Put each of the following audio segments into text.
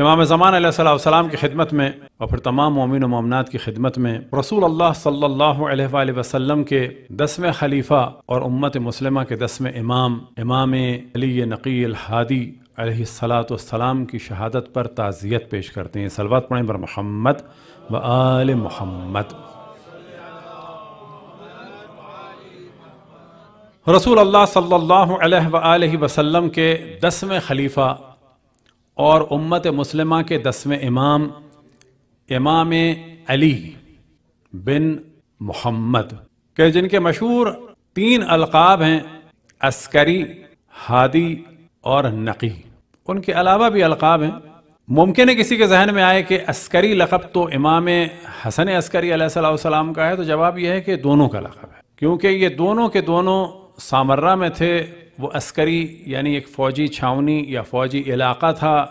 امام زمان علیہ السلام کی خدمت میں اور پھر تمام مومن و مومنات کی خدمت میں رسول اللہ صلی اللہ علیہ وآلہ وسلم کے دسویں خلیفہ اور امت مسلمہ کے دسویں امام امام علی نقی الحادی علیہ السلام کی شہادت پر تعزیت پیش کرتے ہیں سلوات پڑھیں بر محمد و آل محمد رسول اللہ صلی اللہ علیہ وآلہ وسلم کے دسویں خلیفہ اور امت مسلمہ کے دسویں امام امام علی بن محمد کہ جن کے مشہور تین القاب ہیں عسکری ہادی اور نقی ان کے علاوہ بھی القاب ہیں ممکن ہے کسی کے ذہن میں آئے کہ عسکری لقب تو امام حسن عسکری علیہ صلی السلام کا ہے تو جواب یہ ہے کہ دونوں کا لقب ہے کیونکہ یہ دونوں کے دونوں سامرہ میں تھے وہ عسکری یعنی ایک فوجی چھاونی یا فوجی علاقہ تھا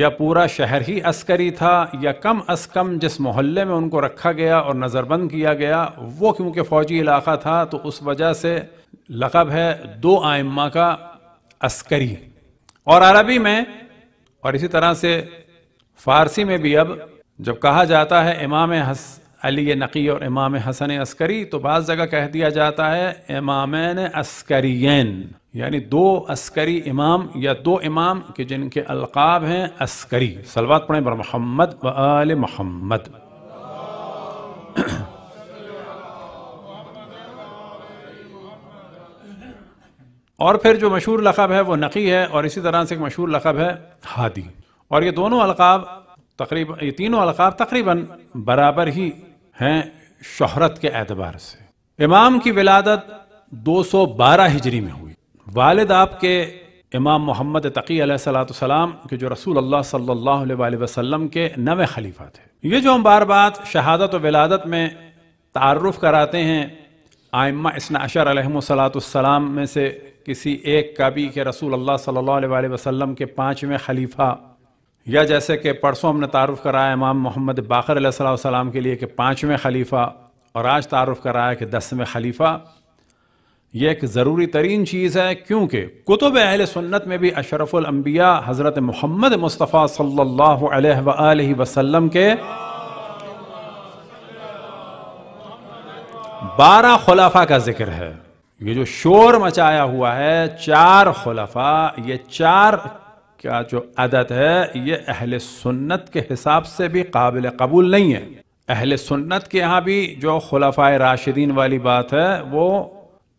یا پورا شہر ہی عسکری تھا یا کم از کم جس محلے میں ان کو رکھا گیا اور نظر بند کیا گیا وہ کیونکہ فوجی علاقہ تھا تو اس وجہ سے لقب ہے دو آئمہ کا عسکری اور عربی میں اور اسی طرح سے فارسی میں بھی اب جب کہا جاتا ہے امام علی نقی اور امام حسن عسکری تو بعض جگہ کہہ دیا جاتا ہے امامین عسکرین یعنی دو عسکری امام یا دو امام کہ جن کے القاب ہیں عسکری سلوات پڑھیں بر محمد و آل محمد اور پھر جو مشہور لقب ہے وہ نقی ہے اور اسی طرح سے ایک مشہور لقب ہے ہادی اور یہ دونوں القاب تقریباً یہ تینوں القاب تقریباً برابر ہی ہیں شہرت کے اعتبار سے امام کی ولادت دو سو بارہ ہجری میں ہوئی والد آپ کے امام محمد تقی علیہ صلاۃ السلام کے جو رسول اللہ صلی اللہ علیہ وآلہ وسلم کے نو خلیفہ تھے یہ جو ہم بار بات شہادت و ولادت میں تعارف کراتے ہیں آئمہ اسن اشر علیہ و صلاۃ السلام میں سے کسی ایک کا بھی کہ رسول اللہ صلی اللہ علیہ وآلہ وسلم کے پانچویں خلیفہ یا جیسے کہ پرسوں ہم نے تعارف کرایا امام محمد باقر علیہ السلام والسلام کے لیے کہ پانچویں خلیفہ اور آج تعارف کرایا کہ دسویں خلیفہ یہ ایک ضروری ترین چیز ہے کیونکہ کتب اہل سنت میں بھی اشرف الانبیاء حضرت محمد مصطفیٰ صلی اللہ علیہ وآلہ وسلم کے بارہ خلافہ کا ذکر ہے یہ جو شور مچایا ہوا ہے چار خلافہ یہ چار جو عدد ہے یہ اہل سنت کے حساب سے بھی قابل قبول نہیں ہے اہل سنت کے یہاں بھی جو خلفاء راشدین والی بات ہے وہ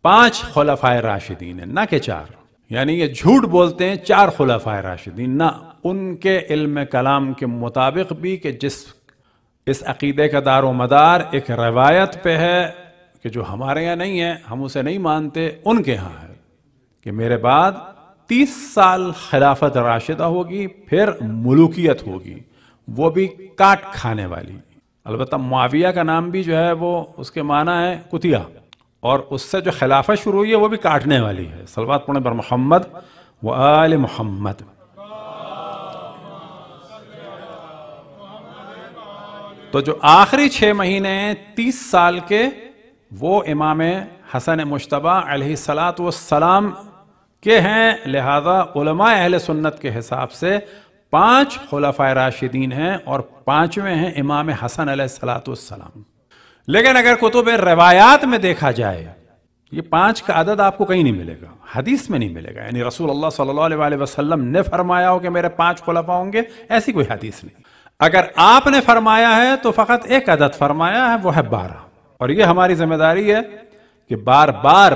پانچ خلفاء راشدین ہیں نہ کہ چار یعنی یہ جھوٹ بولتے ہیں چار خلفاء راشدین نہ ان کے علم کلام کے مطابق بھی کہ جس اس عقیدے کا دار و مدار ایک روایت پہ ہے کہ جو ہمارے یہاں نہیں ہے ہم اسے نہیں مانتے ان کے ہاں ہے کہ میرے بعد تیس سال خلافت راشدہ ہوگی پھر ملوکیت ہوگی وہ بھی کاٹ کھانے والی البتہ معاویہ کا نام بھی جو ہے وہ اس کے معنی ہے کتیا اور اس سے جو خلافت شروع ہوئی ہے وہ بھی کاٹنے والی ہے سلوات پڑھنے بر محمد و آل محمد تو جو آخری چھ مہینے ہیں تیس سال کے وہ امام حسن مشتبہ علیہ السلام ہیں لہذا علماء اہل سنت کے حساب سے پانچ خلفۂ راشدین ہیں اور پانچویں ہیں امام حسن علیہ السلاۃ لیکن اگر کتب روایات میں دیکھا جائے یہ پانچ کا عدد آپ کو کہیں نہیں ملے گا حدیث میں نہیں ملے گا یعنی رسول اللہ صلی اللہ علیہ وسلم نے فرمایا ہو کہ میرے پانچ خلفاء ہوں گے ایسی کوئی حدیث نہیں اگر آپ نے فرمایا ہے تو فقط ایک عدد فرمایا ہے وہ ہے بارہ اور یہ ہماری ذمہ داری ہے کہ بار بار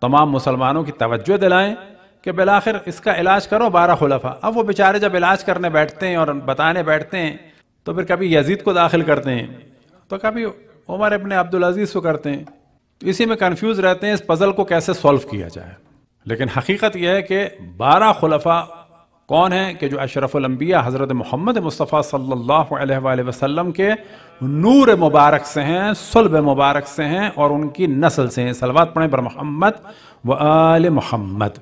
تمام مسلمانوں کی توجہ دلائیں کہ بالآخر اس کا علاج کرو بارہ خلفہ اب وہ بیچارے جب علاج کرنے بیٹھتے ہیں اور بتانے بیٹھتے ہیں تو پھر کبھی یزید کو داخل کرتے ہیں تو کبھی عمر ابن عبدالعزیز کو کرتے ہیں تو اسی میں کنفیوز رہتے ہیں اس پزل کو کیسے سولو کیا جائے لیکن حقیقت یہ ہے کہ بارہ خلفہ کون ہیں کہ جو اشرف الانبیاء حضرت محمد مصطفیٰ صلی اللہ علیہ وآلہ وسلم کے نور مبارک سے ہیں سلب مبارک سے ہیں اور ان کی نسل سے ہیں سلوات پڑھیں بر محمد و آل محمد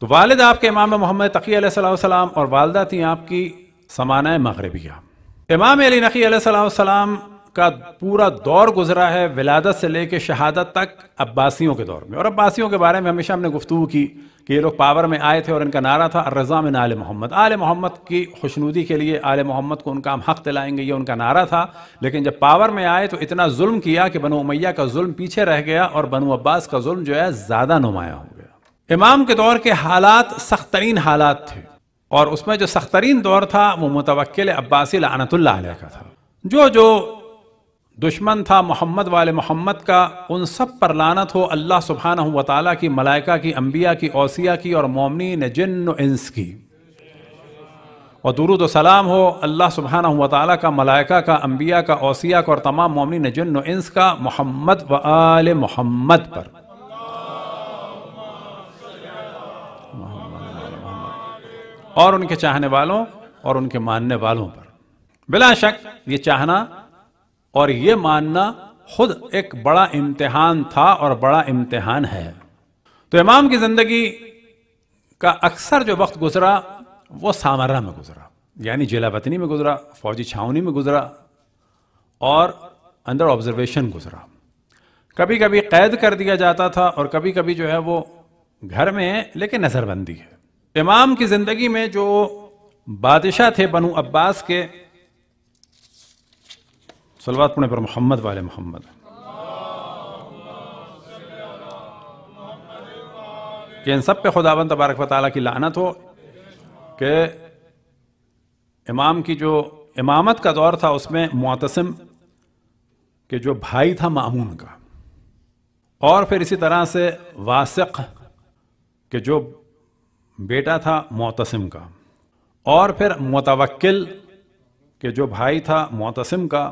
تو والد آپ کے امام محمد تقی علیہ السلام اور والدہ تھیں آپ کی سمانہ مغربیہ امام علی نقی علیہ السلام کا پورا دور گزرا ہے ولادت سے لے کے شہادت تک عباسیوں کے دور میں اور عباسیوں کے بارے میں ہمیشہ ہم نے گفتگو کی کہ یہ لوگ پاور میں آئے تھے اور ان کا نعرہ تھا الرضا من آل محمد آل محمد کی خوشنودی کے لیے آل محمد کو ان کا ہم حق دلائیں گے یہ ان کا نعرہ تھا لیکن جب پاور میں آئے تو اتنا ظلم کیا کہ بنو امیہ کا ظلم پیچھے رہ گیا اور بنو عباس کا ظلم جو ہے زیادہ نمایاں ہو گیا امام کے دور کے حالات سخترین حالات تھے اور اس میں جو سخترین دور تھا وہ متوکل عباسی لعنت اللہ علیہ کا تھا جو جو دشمن تھا محمد والے محمد کا ان سب پر لانت ہو اللہ سبحانہ و تعالیٰ کی ملائکہ کی انبیاء کی اوسیہ کی اور مومنین جن و انس کی اور درود و سلام ہو اللہ سبحانہ و تعالیٰ کا ملائکہ کا انبیاء کا اوسیہ کا اور تمام مومنین جن و انس کا محمد و آل محمد پر اور ان کے چاہنے والوں اور ان کے ماننے والوں پر بلا شک یہ چاہنا اور یہ ماننا خود ایک بڑا امتحان تھا اور بڑا امتحان ہے تو امام کی زندگی کا اکثر جو وقت گزرا وہ سامرہ میں گزرا یعنی جیلا وطنی میں گزرا فوجی چھاونی میں گزرا اور اندر آبزرویشن گزرا کبھی کبھی قید کر دیا جاتا تھا اور کبھی کبھی جو ہے وہ گھر میں لیکن نظر بندی ہے امام کی زندگی میں جو بادشاہ تھے بنو عباس کے سلوات پڑھنے پر محمد والے محمد کہ ان سب پہ خدا تبارک و تعالیٰ کی لعنت ہو کہ امام کی جو امامت کا دور تھا اس میں معتصم کہ جو بھائی تھا معمون کا اور پھر اسی طرح سے واسق کہ جو بیٹا تھا معتصم کا اور پھر متوکل کہ جو بھائی تھا معتصم کا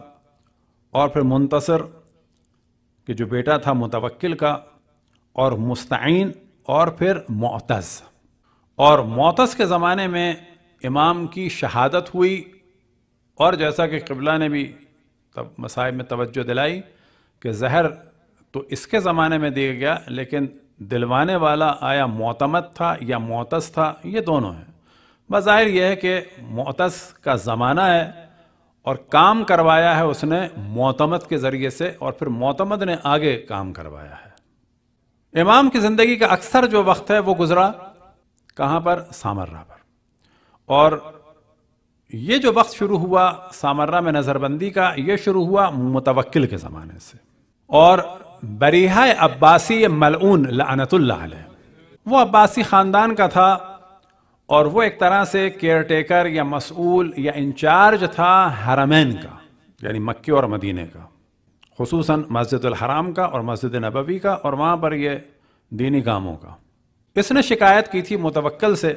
اور پھر منتصر کہ جو بیٹا تھا متوکل کا اور مستعین اور پھر معتز اور معتز کے زمانے میں امام کی شہادت ہوئی اور جیسا کہ قبلہ نے بھی مسائب میں توجہ دلائی کہ زہر تو اس کے زمانے میں دیا گیا لیکن دلوانے والا آیا معتمد تھا یا معتز تھا یہ دونوں ہیں بظاہر یہ ہے کہ معتز کا زمانہ ہے اور کام کروایا ہے اس نے معتمد کے ذریعے سے اور پھر معتمد نے آگے کام کروایا ہے امام کی زندگی کا اکثر جو وقت ہے وہ گزرا کہاں پر سامرہ پر اور یہ جو وقت شروع ہوا سامرہ میں نظر بندی کا یہ شروع ہوا متوکل کے زمانے سے اور برحائے عباسی ملعون لعنت اللہ علیہ وہ عباسی خاندان کا تھا اور وہ ایک طرح سے کیئر ٹیکر یا مسئول یا انچارج تھا حرمین کا یعنی مکے اور مدینہ کا خصوصاً مسجد الحرام کا اور مسجد نبوی کا اور وہاں پر یہ دینی کاموں کا اس نے شکایت کی تھی متوکل سے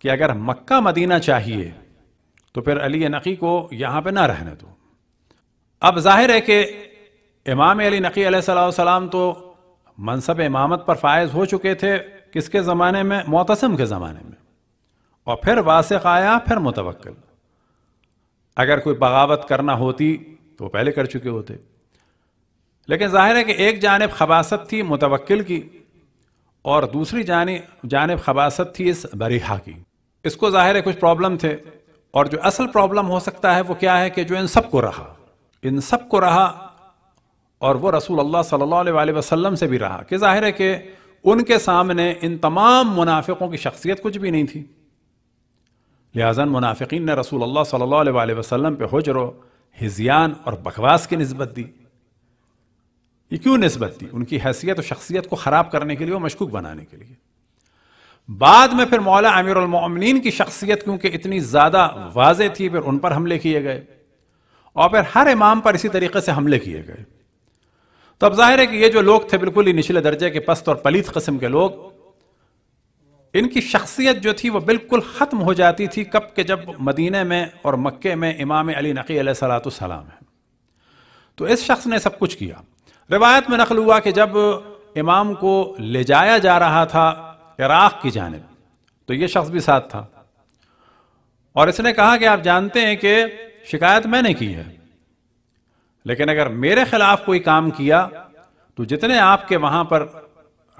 کہ اگر مکہ مدینہ چاہیے تو پھر علی نقی کو یہاں پہ نہ رہنے دو اب ظاہر ہے کہ امام علی نقی علیہ السلام والسلام تو منصب امامت پر فائز ہو چکے تھے کس کے زمانے میں معتصم کے زمانے میں اور پھر واسق آیا پھر متوکل اگر کوئی بغاوت کرنا ہوتی تو وہ پہلے کر چکے ہوتے لیکن ظاہر ہے کہ ایک جانب خباست تھی متوکل کی اور دوسری جانب خباست تھی اس بریحہ کی اس کو ظاہر ہے کچھ پرابلم تھے اور جو اصل پرابلم ہو سکتا ہے وہ کیا ہے کہ جو ان سب کو رہا ان سب کو رہا اور وہ رسول اللہ صلی اللہ علیہ وسلم سے بھی رہا کہ ظاہر ہے کہ ان کے سامنے ان تمام منافقوں کی شخصیت کچھ بھی نہیں تھی لہٰذا منافقین نے رسول اللہ صلی اللہ علیہ وسلم پہ حجر و ہزیان اور بکواس کی نسبت دی یہ کیوں نسبت دی ان کی حیثیت و شخصیت کو خراب کرنے کے لیے اور مشکوک بنانے کے لیے بعد میں پھر مولا امیر المؤمنین کی شخصیت کیونکہ اتنی زیادہ واضح تھی پھر ان پر حملے کیے گئے اور پھر ہر امام پر اسی طریقے سے حملے کیے گئے تو اب ظاہر ہے کہ یہ جو لوگ تھے بالکل ہی نچلے درجے کے پست اور پلیت قسم کے لوگ ان کی شخصیت جو تھی وہ بالکل ختم ہو جاتی تھی کب کہ جب مدینہ میں اور مکے میں امام علی نقی علیہ السلۃ السلام ہے تو اس شخص نے سب کچھ کیا روایت میں نقل ہوا کہ جب امام کو لے جایا جا رہا تھا عراق کی جانب تو یہ شخص بھی ساتھ تھا اور اس نے کہا کہ آپ جانتے ہیں کہ شکایت میں نے کی ہے لیکن اگر میرے خلاف کوئی کام کیا تو جتنے آپ کے وہاں پر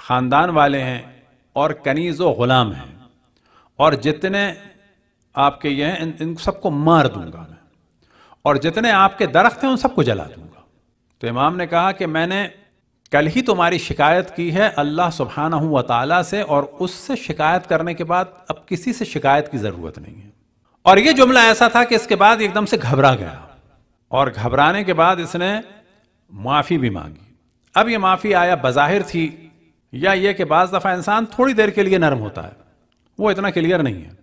خاندان والے ہیں اور کنیز و غلام ہیں اور جتنے آپ کے یہ ہیں ان سب کو مار دوں گا میں اور جتنے آپ کے درخت ہیں ان سب کو جلا دوں گا تو امام نے کہا کہ میں نے کل ہی تمہاری شکایت کی ہے اللہ سبحانہ و تعالیٰ سے اور اس سے شکایت کرنے کے بعد اب کسی سے شکایت کی ضرورت نہیں ہے اور یہ جملہ ایسا تھا کہ اس کے بعد ایک دم سے گھبرا گیا اور گھبرانے کے بعد اس نے معافی بھی مانگی اب یہ معافی آیا بظاہر تھی یا یہ کہ بعض دفعہ انسان تھوڑی دیر کے لیے نرم ہوتا ہے وہ اتنا کلیئر نہیں ہے